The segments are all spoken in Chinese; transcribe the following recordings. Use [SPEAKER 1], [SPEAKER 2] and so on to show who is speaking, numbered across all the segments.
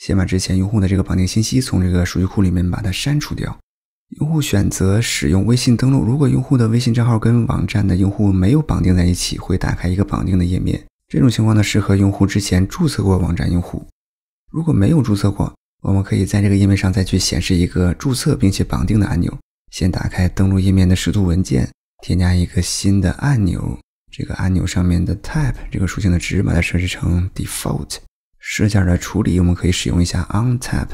[SPEAKER 1] 先把之前用户的这个绑定信息从这个数据库里面把它删除掉。用户选择使用微信登录，如果用户的微信账号跟网站的用户没有绑定在一起，会打开一个绑定的页面。这种情况呢，适合用户之前注册过网站用户。如果没有注册过，我们可以在这个页面上再去显示一个注册并且绑定的按钮。先打开登录页面的视图文件，添加一个新的按钮。这个按钮上面的 type 这个属性的值，把它设置成 default。事件的处理，我们可以使用一下 on tap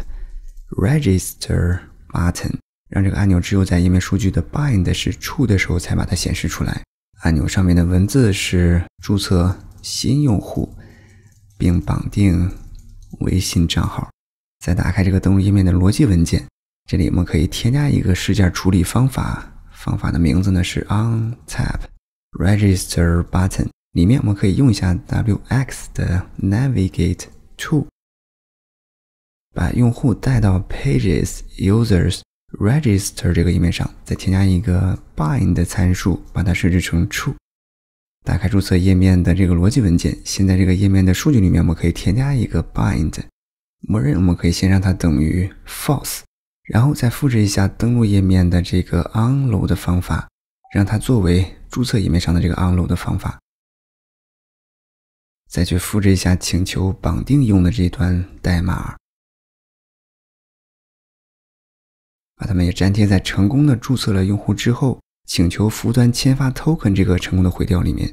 [SPEAKER 1] register button，让这个按钮只有在页面数据的 bind 是 True 的时候才把它显示出来。按钮上面的文字是“注册新用户并绑定微信账号”。再打开这个登录页面的逻辑文件，这里我们可以添加一个事件处理方法，方法的名字呢是 on tap register button，里面我们可以用一下 wx 的 navigate。t o 把用户带到 Pages/Users/Register 这个页面上，再添加一个 bind 的参数，把它设置成 true。打开注册页面的这个逻辑文件，现在这个页面的数据里面，我们可以添加一个 bind，默认我们可以先让它等于 false，然后再复制一下登录页面的这个 onload 方法，让它作为注册页面上的这个 onload 方法。再去复制一下请求绑定用的这段代码，把它们也粘贴在成功的注册了用户之后，请求服务端签发 token 这个成功的回调里面。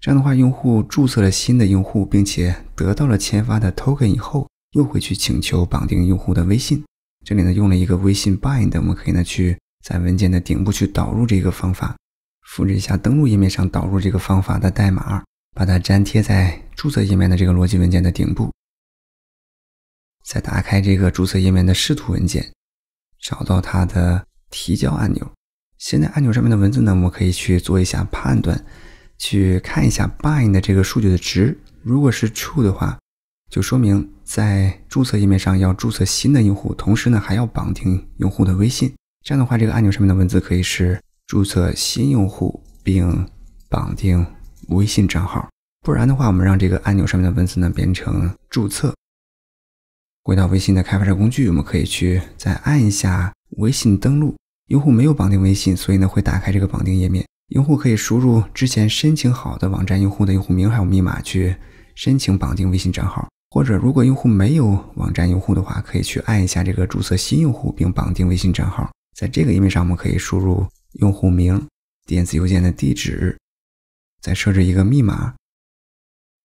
[SPEAKER 1] 这样的话，用户注册了新的用户，并且得到了签发的 token 以后，又会去请求绑定用户的微信。这里呢，用了一个微信 bind，我们可以呢去在文件的顶部去导入这个方法，复制一下登录页面上导入这个方法的代码。把它粘贴在注册页面的这个逻辑文件的顶部，再打开这个注册页面的视图文件，找到它的提交按钮。现在按钮上面的文字呢，我们可以去做一下判断，去看一下 bind 的这个数据的值。如果是 true 的话，就说明在注册页面上要注册新的用户，同时呢还要绑定用户的微信。这样的话，这个按钮上面的文字可以是“注册新用户并绑定”。微信账号，不然的话，我们让这个按钮上面的文字呢变成注册。回到微信的开发者工具，我们可以去再按一下微信登录。用户没有绑定微信，所以呢会打开这个绑定页面。用户可以输入之前申请好的网站用户的用户名还有密码去申请绑定微信账号，或者如果用户没有网站用户的话，可以去按一下这个注册新用户并绑定微信账号。在这个页面上，我们可以输入用户名、电子邮件的地址。再设置一个密码，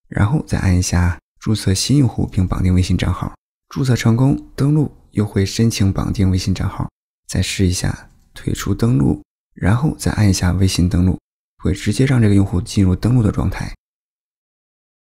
[SPEAKER 1] 然后再按一下注册新用户并绑定微信账号。注册成功，登录又会申请绑定微信账号。再试一下退出登录，然后再按一下微信登录，会直接让这个用户进入登录的状态。